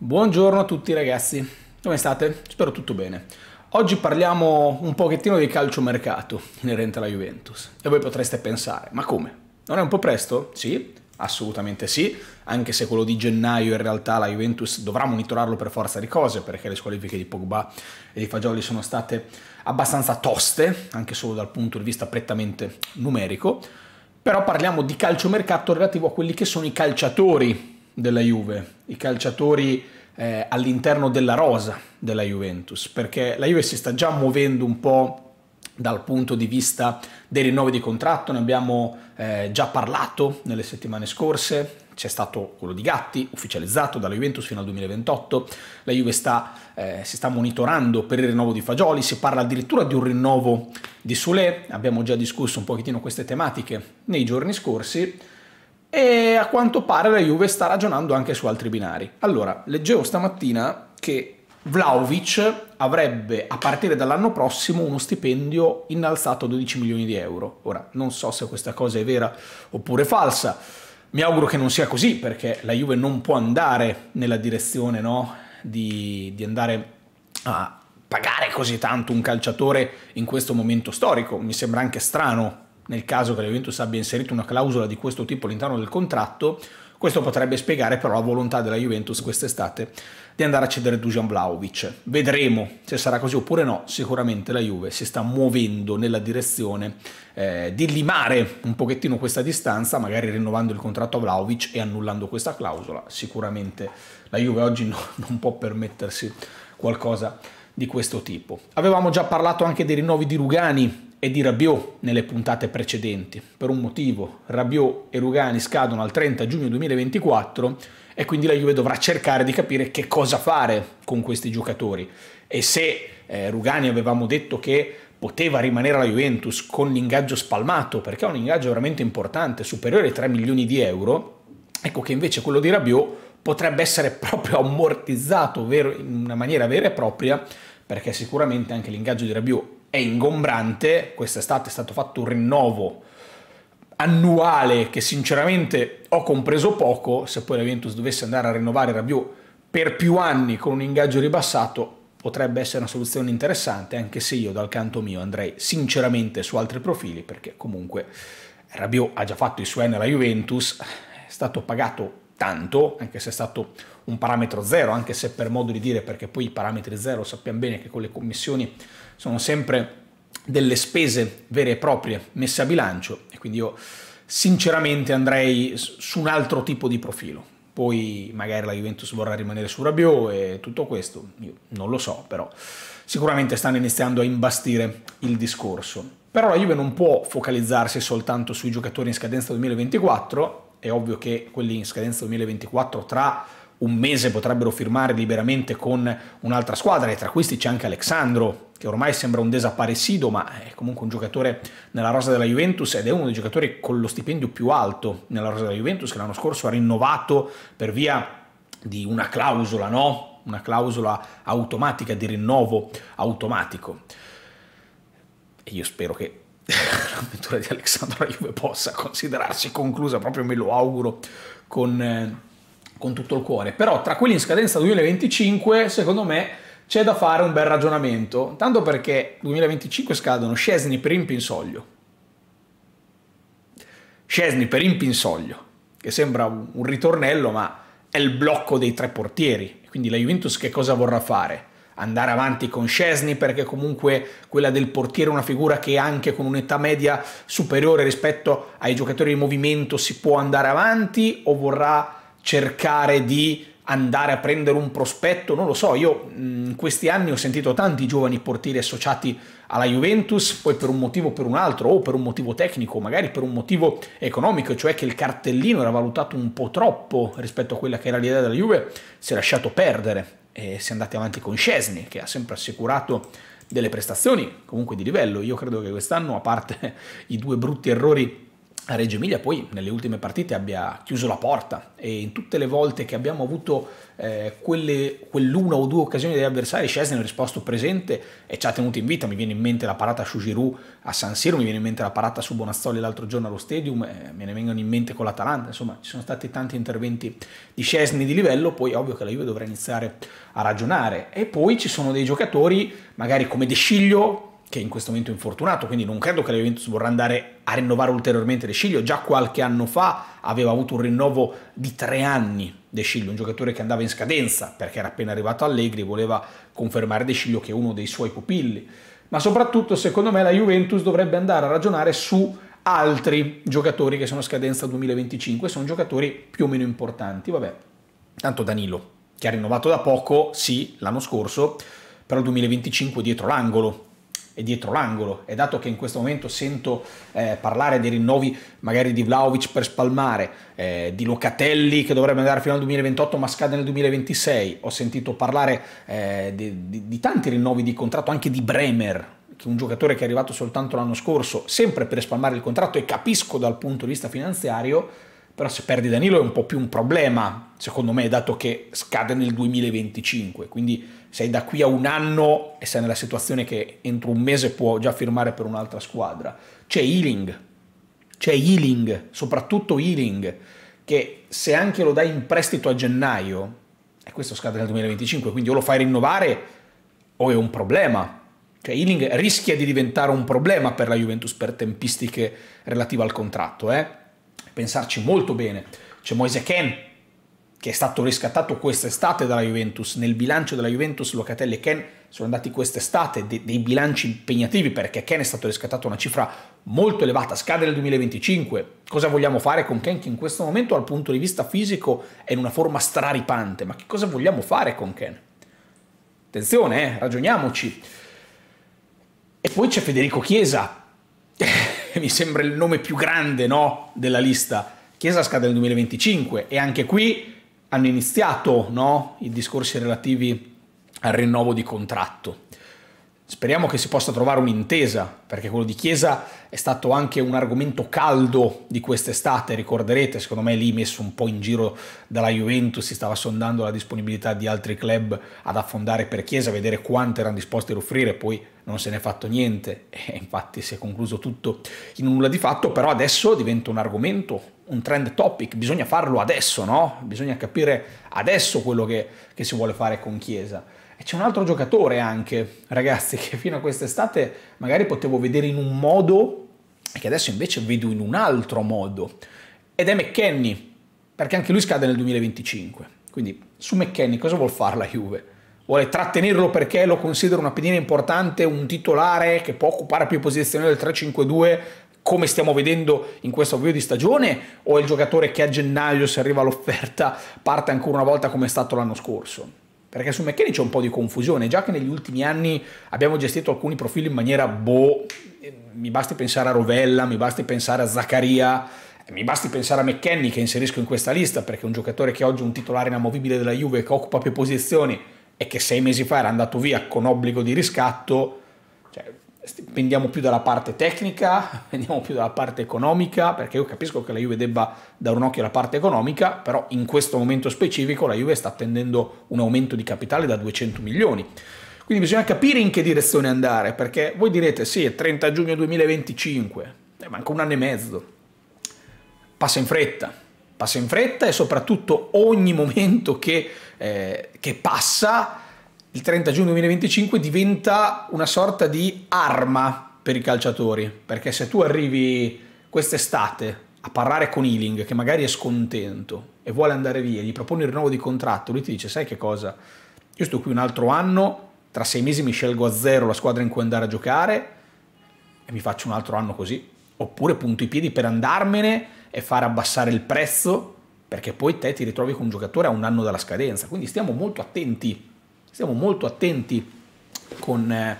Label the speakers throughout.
Speaker 1: Buongiorno a tutti ragazzi, come state? Spero tutto bene. Oggi parliamo un pochettino di calciomercato inerente alla Juventus e voi potreste pensare, ma come? Non è un po' presto? Sì, assolutamente sì, anche se quello di gennaio in realtà la Juventus dovrà monitorarlo per forza di cose perché le squalifiche di Pogba e di Fagioli sono state abbastanza toste, anche solo dal punto di vista prettamente numerico, però parliamo di calciomercato relativo a quelli che sono i calciatori della Juve, i calciatori eh, all'interno della rosa della Juventus, perché la Juve si sta già muovendo un po' dal punto di vista dei rinnovi di contratto, ne abbiamo eh, già parlato nelle settimane scorse, c'è stato quello di Gatti, ufficializzato dalla Juventus fino al 2028, la Juve sta, eh, si sta monitorando per il rinnovo di Fagioli, si parla addirittura di un rinnovo di Sule, abbiamo già discusso un pochettino queste tematiche nei giorni scorsi, e a quanto pare la Juve sta ragionando anche su altri binari. Allora, leggevo stamattina che Vlaovic avrebbe a partire dall'anno prossimo uno stipendio innalzato a 12 milioni di euro. Ora, non so se questa cosa è vera oppure falsa. Mi auguro che non sia così perché la Juve non può andare nella direzione no? di, di andare a pagare così tanto un calciatore in questo momento storico. Mi sembra anche strano nel caso che la Juventus abbia inserito una clausola di questo tipo all'interno del contratto, questo potrebbe spiegare però la volontà della Juventus quest'estate di andare a cedere Dujan Vlaovic. Vedremo se sarà così oppure no, sicuramente la Juve si sta muovendo nella direzione eh, di limare un pochettino questa distanza, magari rinnovando il contratto a Vlaovic e annullando questa clausola. Sicuramente la Juve oggi no, non può permettersi qualcosa di questo tipo. Avevamo già parlato anche dei rinnovi di Rugani e di Rabiot nelle puntate precedenti. Per un motivo, Rabiot e Rugani scadono al 30 giugno 2024 e quindi la Juve dovrà cercare di capire che cosa fare con questi giocatori. E se eh, Rugani avevamo detto che poteva rimanere alla Juventus con l'ingaggio spalmato, perché è un ingaggio veramente importante, superiore ai 3 milioni di euro, ecco che invece quello di Rabiot potrebbe essere proprio ammortizzato in una maniera vera e propria, perché sicuramente anche l'ingaggio di Rabiot è ingombrante, quest'estate è stato fatto un rinnovo annuale che sinceramente ho compreso poco, se poi la Juventus dovesse andare a rinnovare Rabiot per più anni con un ingaggio ribassato potrebbe essere una soluzione interessante, anche se io dal canto mio andrei sinceramente su altri profili, perché comunque Rabiot ha già fatto i suoi nella Juventus, è stato pagato tanto, anche se è stato un parametro zero, anche se per modo di dire, perché poi i parametri zero sappiamo bene che con le commissioni sono sempre delle spese vere e proprie messe a bilancio e quindi io sinceramente andrei su un altro tipo di profilo. Poi magari la Juventus vorrà rimanere su Rabiot e tutto questo, io non lo so, però sicuramente stanno iniziando a imbastire il discorso. Però la Juve non può focalizzarsi soltanto sui giocatori in scadenza 2024, è ovvio che quelli in scadenza 2024 tra un mese potrebbero firmare liberamente con un'altra squadra e tra questi c'è anche Alexandro che ormai sembra un desaparecido ma è comunque un giocatore nella rosa della Juventus ed è uno dei giocatori con lo stipendio più alto nella rosa della Juventus che l'anno scorso ha rinnovato per via di una clausola, no? Una clausola automatica di rinnovo automatico. E io spero che l'avventura di Alexandro Juve possa considerarsi conclusa, proprio me lo auguro con eh, con tutto il cuore, però tra quelli in scadenza 2025 secondo me c'è da fare un bel ragionamento, tanto perché 2025 scadono Scesni per Impinsoglio. Scesni per Impinsoglio, che sembra un ritornello ma è il blocco dei tre portieri, quindi la Juventus che cosa vorrà fare? andare avanti con Scesni perché comunque quella del portiere è una figura che anche con un'età media superiore rispetto ai giocatori di movimento si può andare avanti o vorrà cercare di andare a prendere un prospetto, non lo so, io mm, in questi anni ho sentito tanti giovani portieri associati alla Juventus, poi per un motivo o per un altro, o per un motivo tecnico, magari per un motivo economico, cioè che il cartellino era valutato un po' troppo rispetto a quella che era l'idea della Juve, si è lasciato perdere e si è andati avanti con Scesni, che ha sempre assicurato delle prestazioni comunque di livello, io credo che quest'anno, a parte i due brutti errori a Reggio Emilia poi nelle ultime partite abbia chiuso la porta e in tutte le volte che abbiamo avuto eh, quelle, quell'una o due occasioni degli avversari Scesni ha risposto presente e ci ha tenuto in vita, mi viene in mente la parata su Giroud a San Siro, mi viene in mente la parata su Bonazzoli l'altro giorno allo Stadium, eh, me ne vengono in mente con l'Atalanta, insomma ci sono stati tanti interventi di Scesni di livello, poi ovvio che la Juve dovrà iniziare a ragionare e poi ci sono dei giocatori magari come De Sciglio che in questo momento è infortunato, quindi non credo che la Juventus vorrà andare a rinnovare ulteriormente De Sciglio. Già qualche anno fa aveva avuto un rinnovo di tre anni De Sciglio, un giocatore che andava in scadenza perché era appena arrivato Allegri, e voleva confermare De Sciglio che è uno dei suoi pupilli. Ma soprattutto, secondo me, la Juventus dovrebbe andare a ragionare su altri giocatori che sono a scadenza 2025, sono giocatori più o meno importanti. Vabbè, tanto Danilo, che ha rinnovato da poco, sì, l'anno scorso, però il 2025 dietro l'angolo, è dietro l'angolo e dato che in questo momento sento eh, parlare dei rinnovi magari di Vlaovic per spalmare, eh, di Locatelli che dovrebbe andare fino al 2028 ma scade nel 2026, ho sentito parlare eh, di, di, di tanti rinnovi di contratto, anche di Bremer, che un giocatore che è arrivato soltanto l'anno scorso, sempre per spalmare il contratto e capisco dal punto di vista finanziario, però se perdi Danilo è un po' più un problema, secondo me, dato che scade nel 2025, quindi sei da qui a un anno e sei nella situazione che entro un mese può già firmare per un'altra squadra. C'è Healing, c'è Healing, soprattutto Healing, che se anche lo dai in prestito a gennaio, e questo scade nel 2025, quindi o lo fai rinnovare o è un problema. Cioè Healing rischia di diventare un problema per la Juventus per tempistiche relative al contratto, eh? pensarci molto bene. C'è Moise Ken, che è stato riscattato quest'estate dalla Juventus. Nel bilancio della Juventus Locatelli e Ken sono andati quest'estate, de- dei bilanci impegnativi, perché Ken è stato riscattato a una cifra molto elevata, scade nel 2025. Cosa vogliamo fare con Ken che in questo momento dal punto di vista fisico è in una forma straripante? Ma che cosa vogliamo fare con Ken? Attenzione, eh, ragioniamoci. E poi c'è Federico Chiesa. mi sembra il nome più grande no, della lista. Chiesa scade nel 2025 e anche qui hanno iniziato no, i discorsi relativi al rinnovo di contratto. Speriamo che si possa trovare un'intesa, perché quello di Chiesa è stato anche un argomento caldo di quest'estate, ricorderete, secondo me lì messo un po' in giro dalla Juventus, si stava sondando la disponibilità di altri club ad affondare per Chiesa, vedere quanto erano disposti ad offrire, poi non se n'è fatto niente e infatti si è concluso tutto in nulla di fatto, però adesso diventa un argomento, un trend topic, bisogna farlo adesso, no? Bisogna capire adesso quello che, che si vuole fare con Chiesa e c'è un altro giocatore anche, ragazzi, che fino a quest'estate magari potevo vedere in un modo e che adesso invece vedo in un altro modo. Ed è McKenny, perché anche lui scade nel 2025. Quindi su McKenny cosa vuol fare la Juve? Vuole trattenerlo perché lo considera una pedina importante, un titolare che può occupare più posizioni del 3-5-2 come stiamo vedendo in questo video di stagione o è il giocatore che a gennaio se arriva l'offerta parte ancora una volta come è stato l'anno scorso? Perché su McKinney c'è un po' di confusione, già che negli ultimi anni abbiamo gestito alcuni profili in maniera boh, eh, mi basti pensare a Rovella, mi basti pensare a Zaccaria, eh, mi basti pensare a McKinney che inserisco in questa lista perché è un giocatore che oggi è un titolare inamovibile della Juve che occupa più posizioni e che sei mesi fa era andato via con obbligo di riscatto pendiamo più dalla parte tecnica, pendiamo più dalla parte economica, perché io capisco che la Juve debba dare un occhio alla parte economica, però in questo momento specifico la Juve sta attendendo un aumento di capitale da 200 milioni. Quindi bisogna capire in che direzione andare, perché voi direte sì, è 30 giugno 2025, eh, manca un anno e mezzo, passa in fretta, passa in fretta e soprattutto ogni momento che, eh, che passa il 30 giugno 2025 diventa una sorta di arma per i calciatori, perché se tu arrivi quest'estate a parlare con Ealing, che magari è scontento e vuole andare via, gli propone il rinnovo di contratto, lui ti dice, sai che cosa, io sto qui un altro anno, tra sei mesi mi scelgo a zero la squadra in cui andare a giocare e mi faccio un altro anno così, oppure punto i piedi per andarmene e far abbassare il prezzo, perché poi te ti ritrovi con un giocatore a un anno dalla scadenza, quindi stiamo molto attenti Stiamo molto attenti con, eh,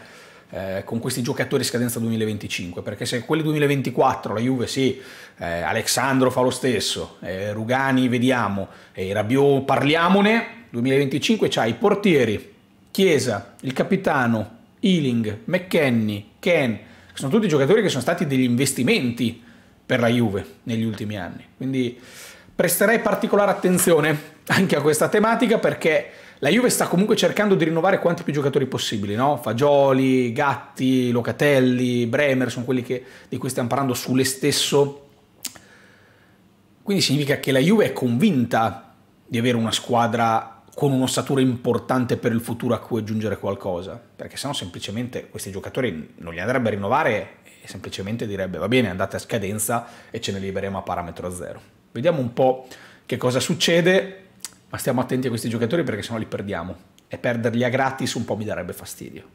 Speaker 1: eh, con questi giocatori scadenza 2025, perché se quelli 2024 la Juve sì, eh, Alexandro fa lo stesso, eh, Rugani vediamo, eh, Rabiot parliamone, 2025 c'ha i portieri, Chiesa, il capitano, Ealing, McKenny, Ken, sono tutti giocatori che sono stati degli investimenti per la Juve negli ultimi anni. Quindi presterei particolare attenzione anche a questa tematica perché la Juve sta comunque cercando di rinnovare quanti più giocatori possibili, no? Fagioli, Gatti, Locatelli, Bremer, sono quelli che, di cui stiamo parlando sulle stesso. Quindi significa che la Juve è convinta di avere una squadra con un'ossatura importante per il futuro a cui aggiungere qualcosa, perché sennò semplicemente questi giocatori non li andrebbe a rinnovare e semplicemente direbbe va bene andate a scadenza e ce ne liberiamo a parametro zero. Vediamo un po' che cosa succede, ma stiamo attenti a questi giocatori perché sennò li perdiamo e perderli a gratis un po' mi darebbe fastidio.